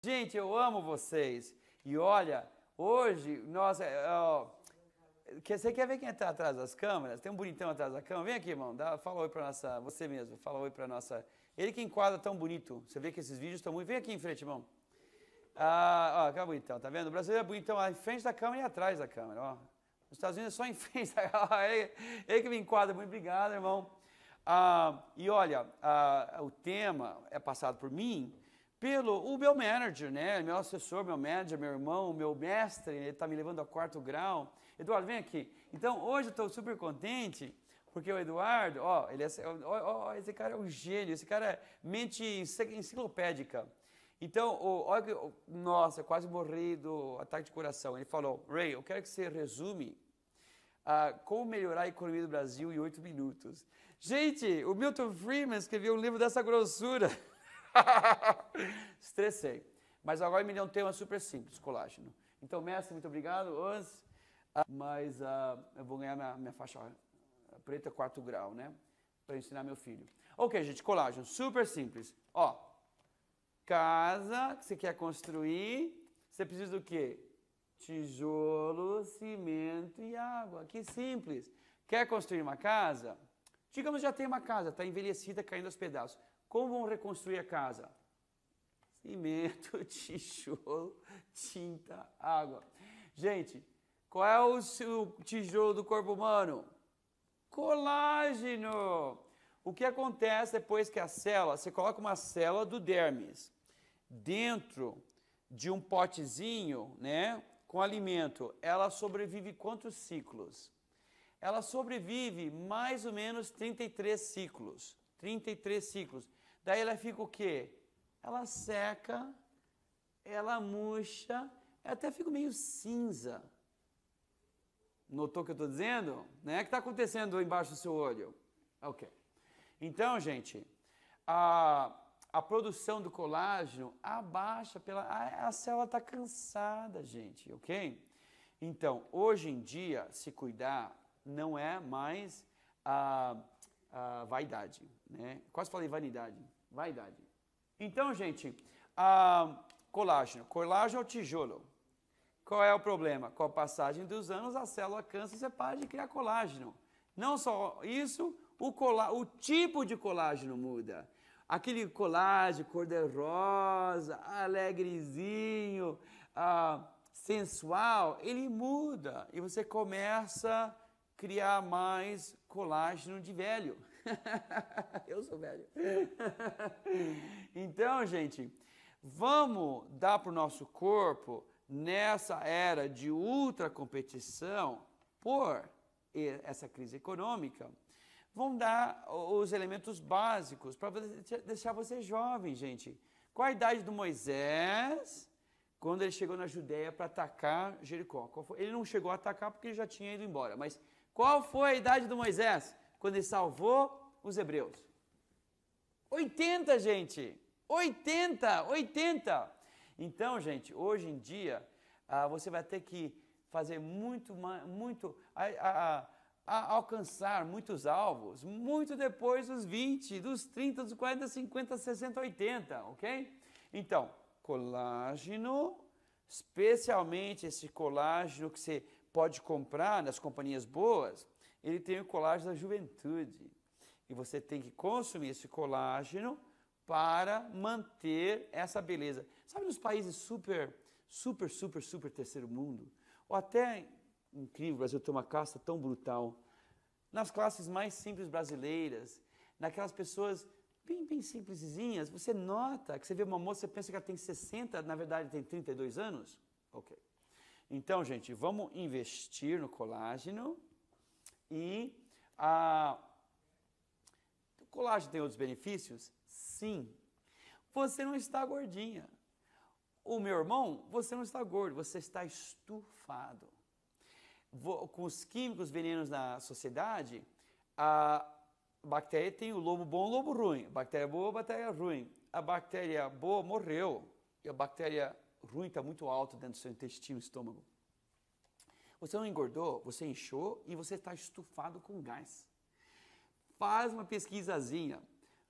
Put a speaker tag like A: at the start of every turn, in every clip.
A: Gente, eu amo vocês. E olha, hoje nós. É, é, ó, você quer ver quem está atrás das câmeras? Tem um bonitão atrás da câmera. Vem aqui, irmão. Dá, fala oi para nossa. Você mesmo. Fala oi para nossa. Ele que enquadra tão bonito. Você vê que esses vídeos estão muito. Vem aqui em frente, irmão. Ah, ó, que é bonitão, tá vendo? O brasileiro é bonitão lá em frente da câmera e atrás da câmera, ó. Nos Estados Unidos é só em frente da câmera. ele, ele que me enquadra. Muito obrigado, irmão. Ah, e olha, ah, o tema é passado por mim pelo o meu manager, né? Meu assessor, meu manager, meu irmão, meu mestre, ele está me levando a quarto grau. Eduardo, vem aqui. Então hoje eu estou super contente porque o Eduardo, ó, ele é, ó, ó, esse cara é um gênio, esse cara é mente enciclopédica. Então, ó, ó, nossa, quase morri do ataque de coração. Ele falou, Ray, eu quero que você resume ah, como melhorar a economia do Brasil em oito minutos. Gente, o Milton Friedman escreveu um livro dessa grossura. Estressei. Mas agora me deu um tema super simples, colágeno. Então, mestre, muito obrigado. Ah, mas uh, eu vou ganhar minha, minha faixa ah, preta 4 grau, né? Para ensinar meu filho. Ok, gente, colágeno, super simples. Ó, casa que você quer construir, você precisa do quê? Tijolo, cimento e água. Que simples. Quer construir uma casa? Digamos já tem uma casa, está envelhecida, caindo aos pedaços. Como vão reconstruir a casa? Cimento, tijolo, tinta, água. Gente, qual é o tijolo do corpo humano? Colágeno. O que acontece depois que a célula, você coloca uma célula do dermis dentro de um potezinho, né, com alimento, ela sobrevive quantos ciclos? Ela sobrevive mais ou menos 33 ciclos. 33 ciclos. Daí ela fica o quê? Ela seca, ela murcha, até fica meio cinza. Notou o que eu estou dizendo? Né? O que está acontecendo embaixo do seu olho? Ok. Então, gente, a, a produção do colágeno abaixa pela. A, a célula está cansada, gente, ok? Então, hoje em dia, se cuidar não é mais a, a vaidade, né? Quase falei vanidade. Vaidade. Então, gente, colágeno. Colágeno é o tijolo. Qual é o problema? Com a passagem dos anos, a célula cansa e você para de criar colágeno. Não só isso, o, colá o tipo de colágeno muda. Aquele colágeno cor-de-rosa, alegrezinho, ah, sensual, ele muda e você começa a criar mais colágeno de velho. Eu sou velho. então, gente, vamos dar para o nosso corpo, nessa era de ultra competição, por essa crise econômica, vão dar os elementos básicos para deixar você jovem, gente. Qual a idade do Moisés quando ele chegou na Judéia para atacar Jericó? Ele não chegou a atacar porque ele já tinha ido embora, mas qual foi a idade do Moisés? quando ele salvou os hebreus. 80, gente! 80, 80. Então, gente, hoje em dia, ah, você vai ter que fazer muito, muito, a, a, a, alcançar muitos alvos, muito depois dos 20, dos 30, dos 40, 50, 60, 80, ok? Então, colágeno, especialmente esse colágeno que você pode comprar nas companhias boas, ele tem o colágeno da juventude. E você tem que consumir esse colágeno para manter essa beleza. Sabe nos países super, super, super, super terceiro mundo? Ou até, incrível, o Brasil tem uma casta tão brutal. Nas classes mais simples brasileiras, naquelas pessoas bem, bem simplesinhas, você nota que você vê uma moça, você pensa que ela tem 60, na verdade tem 32 anos? Ok. Então, gente, vamos investir no colágeno e a colágeno tem outros benefícios? Sim. Você não está gordinha. O meu irmão, você não está gordo, você está estufado. Com os químicos venenos na sociedade, a bactéria tem o lobo bom, o lobo ruim. A bactéria boa, a bactéria ruim. A bactéria boa morreu e a bactéria ruim está muito alta dentro do seu intestino, estômago. Você não engordou, você inchou e você está estufado com gás. Faz uma pesquisazinha.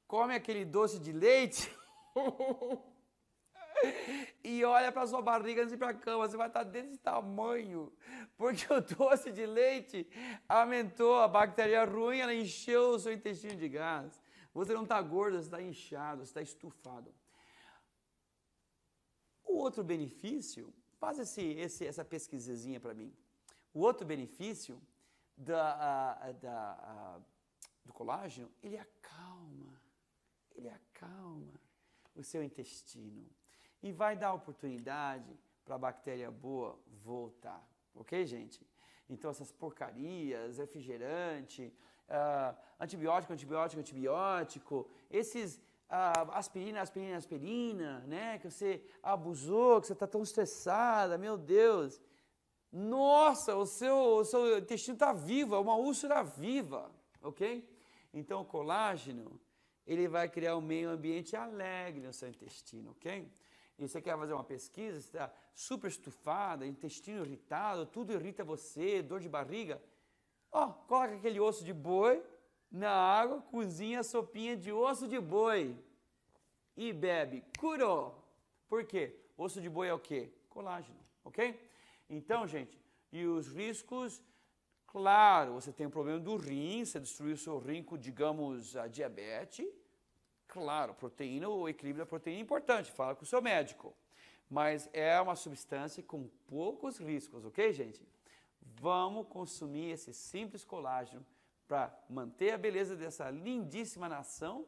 A: Come aquele doce de leite e olha para sua barriga antes de ir para a cama. Você vai estar tá desse tamanho, porque o doce de leite aumentou a bactéria ruim, ela encheu o seu intestino de gás. Você não está gordo, você está inchado, você está estufado. O outro benefício, faz esse, esse essa pesquisazinha para mim. O outro benefício da, a, da, a, do colágeno, ele acalma, ele acalma o seu intestino e vai dar oportunidade para a bactéria boa voltar, ok, gente? Então essas porcarias, refrigerante, uh, antibiótico, antibiótico, antibiótico, esses uh, aspirina, aspirina, aspirina, né? Que você abusou, que você está tão estressada, meu Deus. Nossa, o seu, o seu intestino está vivo, é uma úlcera viva, ok? Então o colágeno, ele vai criar um meio ambiente alegre no seu intestino, ok? E você quer fazer uma pesquisa, está super estufada, intestino irritado, tudo irrita você, dor de barriga, ó, oh, coloca aquele osso de boi na água, cozinha a sopinha de osso de boi e bebe, curou. Por quê? Osso de boi é o quê? Colágeno, ok? Então, gente, e os riscos, claro, você tem o problema do rim, você destruiu o seu rim com, digamos, a diabetes. Claro, proteína, o equilíbrio da proteína é importante, fala com o seu médico. Mas é uma substância com poucos riscos, ok, gente? Vamos consumir esse simples colágeno para manter a beleza dessa lindíssima nação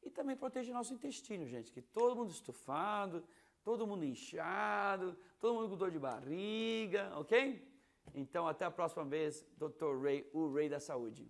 A: e também proteger nosso intestino, gente, que todo mundo estufado, todo mundo inchado, todo mundo com dor de barriga, ok? Então, até a próxima vez, Dr. Ray, o Ray da Saúde.